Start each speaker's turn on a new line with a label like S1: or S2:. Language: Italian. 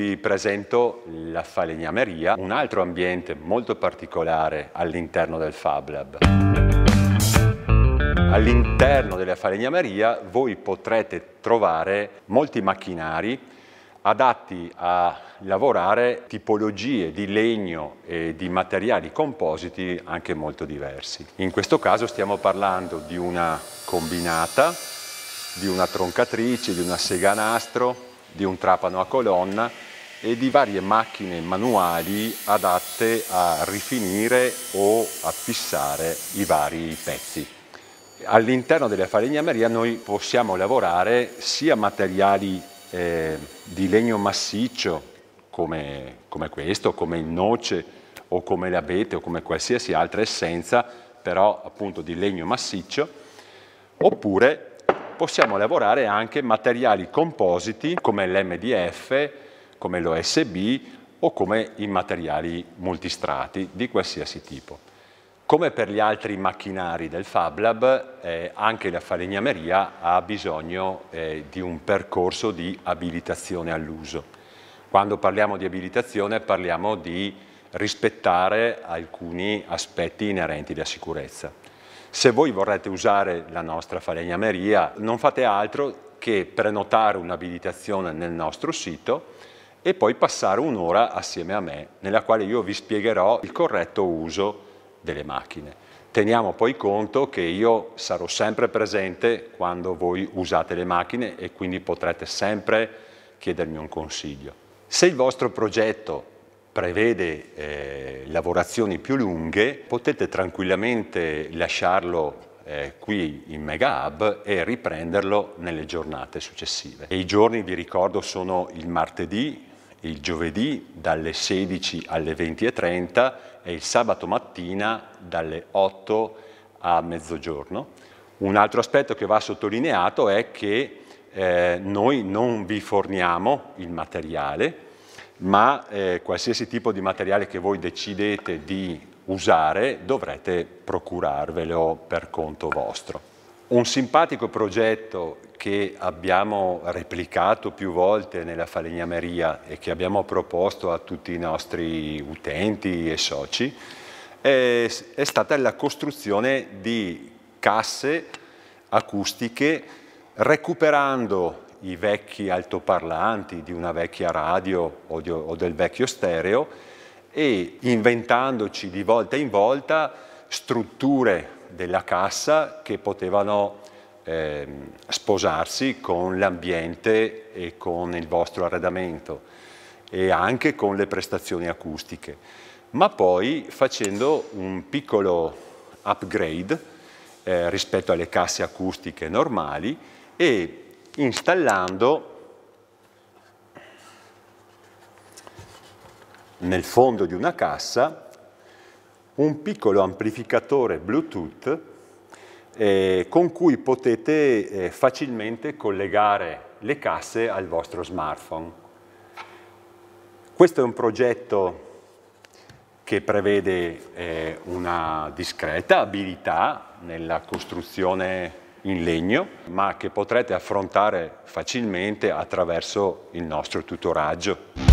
S1: Vi presento la falegnameria, un altro ambiente molto particolare all'interno del Fab Lab. All'interno della falegnameria voi potrete trovare molti macchinari adatti a lavorare tipologie di legno e di materiali compositi anche molto diversi. In questo caso stiamo parlando di una combinata, di una troncatrice, di una seganastro, di un trapano a colonna e di varie macchine manuali adatte a rifinire o a fissare i vari pezzi. All'interno della falegnameria noi possiamo lavorare sia materiali eh, di legno massiccio come, come questo, come il noce o come l'abete o come qualsiasi altra essenza, però appunto di legno massiccio, oppure possiamo lavorare anche materiali compositi come l'MDF, come l'OSB o come i materiali multistrati di qualsiasi tipo. Come per gli altri macchinari del Fab Lab, eh, anche la falegnameria ha bisogno eh, di un percorso di abilitazione all'uso. Quando parliamo di abilitazione parliamo di rispettare alcuni aspetti inerenti alla sicurezza. Se voi vorrete usare la nostra falegnameria, non fate altro che prenotare un'abilitazione nel nostro sito e poi passare un'ora assieme a me, nella quale io vi spiegherò il corretto uso delle macchine. Teniamo poi conto che io sarò sempre presente quando voi usate le macchine e quindi potrete sempre chiedermi un consiglio. Se il vostro progetto prevede eh, lavorazioni più lunghe, potete tranquillamente lasciarlo eh, qui in Mega Hub e riprenderlo nelle giornate successive. E I giorni, vi ricordo, sono il martedì, il giovedì dalle 16 alle 20.30 e il sabato mattina dalle 8 a mezzogiorno. Un altro aspetto che va sottolineato è che eh, noi non vi forniamo il materiale, ma eh, qualsiasi tipo di materiale che voi decidete di usare dovrete procurarvelo per conto vostro. Un simpatico progetto che abbiamo replicato più volte nella falegnameria e che abbiamo proposto a tutti i nostri utenti e soci è, è stata la costruzione di casse acustiche recuperando i vecchi altoparlanti di una vecchia radio o, di, o del vecchio stereo e inventandoci di volta in volta strutture della cassa che potevano eh, sposarsi con l'ambiente e con il vostro arredamento e anche con le prestazioni acustiche, ma poi facendo un piccolo upgrade eh, rispetto alle casse acustiche normali e installando nel fondo di una cassa un piccolo amplificatore Bluetooth eh, con cui potete eh, facilmente collegare le casse al vostro smartphone. Questo è un progetto che prevede eh, una discreta abilità nella costruzione in legno, ma che potrete affrontare facilmente attraverso il nostro tutoraggio.